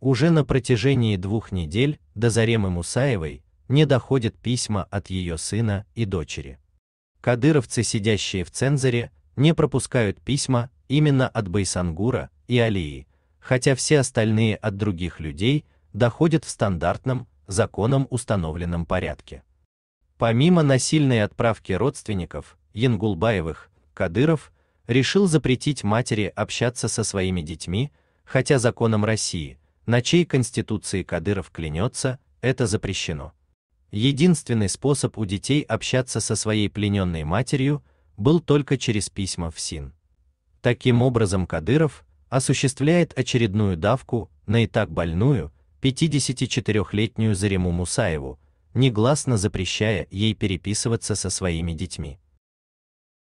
Уже на протяжении двух недель до Заремы Мусаевой не доходят письма от ее сына и дочери. Кадыровцы, сидящие в цензоре, не пропускают письма именно от Байсангура и Алии, хотя все остальные от других людей доходят в стандартном, законом установленном порядке. Помимо насильной отправки родственников, Янгулбаевых, Кадыров решил запретить матери общаться со своими детьми, хотя законом России – на чьей конституции Кадыров клянется, это запрещено. Единственный способ у детей общаться со своей плененной матерью был только через письма в СИН. Таким образом Кадыров осуществляет очередную давку на и так больную 54-летнюю Зариму Мусаеву, негласно запрещая ей переписываться со своими детьми.